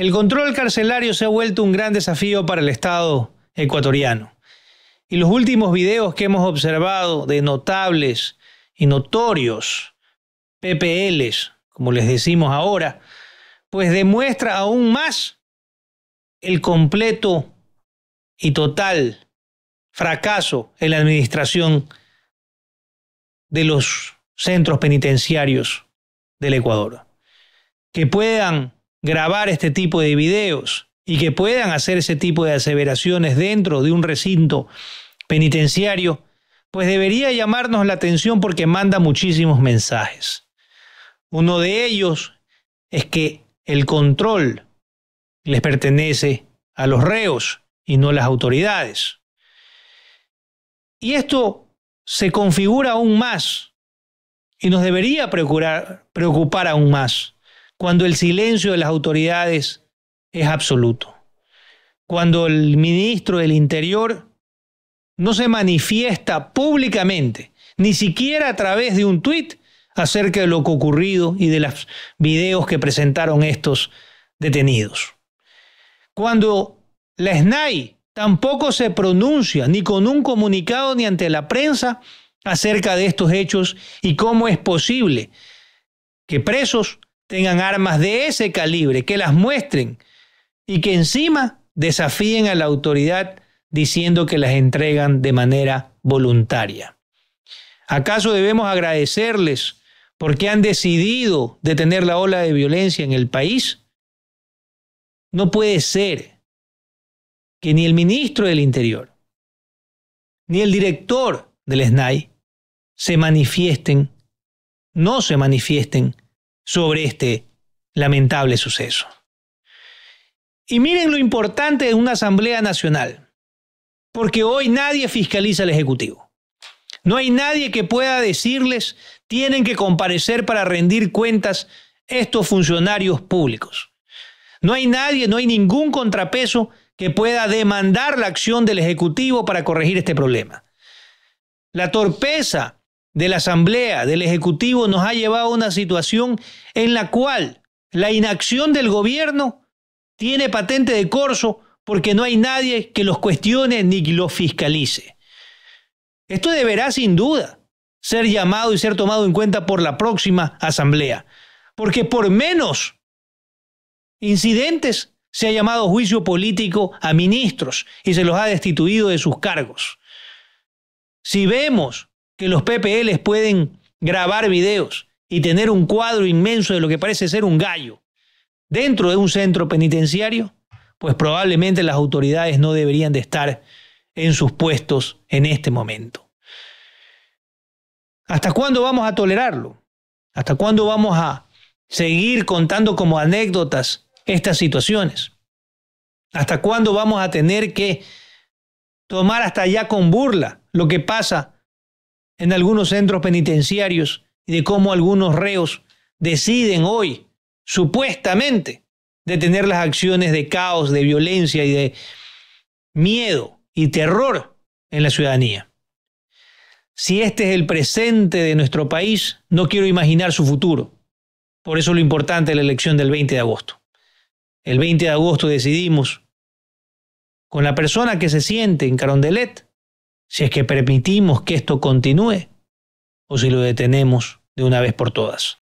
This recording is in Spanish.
El control carcelario se ha vuelto un gran desafío para el Estado ecuatoriano. Y los últimos videos que hemos observado de notables y notorios PPLs, como les decimos ahora, pues demuestra aún más el completo y total fracaso en la administración de los centros penitenciarios del Ecuador. Que puedan grabar este tipo de videos y que puedan hacer ese tipo de aseveraciones dentro de un recinto penitenciario, pues debería llamarnos la atención porque manda muchísimos mensajes. Uno de ellos es que el control les pertenece a los reos y no a las autoridades. Y esto se configura aún más y nos debería preocupar, preocupar aún más cuando el silencio de las autoridades es absoluto, cuando el ministro del Interior no se manifiesta públicamente, ni siquiera a través de un tuit, acerca de lo que ocurrido y de los videos que presentaron estos detenidos. Cuando la SNAI tampoco se pronuncia ni con un comunicado ni ante la prensa acerca de estos hechos y cómo es posible que presos tengan armas de ese calibre, que las muestren y que encima desafíen a la autoridad diciendo que las entregan de manera voluntaria. ¿Acaso debemos agradecerles porque han decidido detener la ola de violencia en el país? No puede ser que ni el ministro del Interior, ni el director del SNAI se manifiesten, no se manifiesten sobre este lamentable suceso. Y miren lo importante de una Asamblea Nacional, porque hoy nadie fiscaliza al Ejecutivo. No hay nadie que pueda decirles, tienen que comparecer para rendir cuentas estos funcionarios públicos. No hay nadie, no hay ningún contrapeso que pueda demandar la acción del Ejecutivo para corregir este problema. La torpeza de la Asamblea, del Ejecutivo, nos ha llevado a una situación en la cual la inacción del gobierno tiene patente de corso porque no hay nadie que los cuestione ni que los fiscalice. Esto deberá sin duda ser llamado y ser tomado en cuenta por la próxima Asamblea, porque por menos incidentes se ha llamado juicio político a ministros y se los ha destituido de sus cargos. Si vemos que los PPLs pueden grabar videos y tener un cuadro inmenso de lo que parece ser un gallo dentro de un centro penitenciario, pues probablemente las autoridades no deberían de estar en sus puestos en este momento. ¿Hasta cuándo vamos a tolerarlo? ¿Hasta cuándo vamos a seguir contando como anécdotas estas situaciones? ¿Hasta cuándo vamos a tener que tomar hasta allá con burla lo que pasa en algunos centros penitenciarios y de cómo algunos reos deciden hoy, supuestamente, detener las acciones de caos, de violencia y de miedo y terror en la ciudadanía. Si este es el presente de nuestro país, no quiero imaginar su futuro. Por eso lo importante es la elección del 20 de agosto. El 20 de agosto decidimos, con la persona que se siente en Carondelet, si es que permitimos que esto continúe o si lo detenemos de una vez por todas.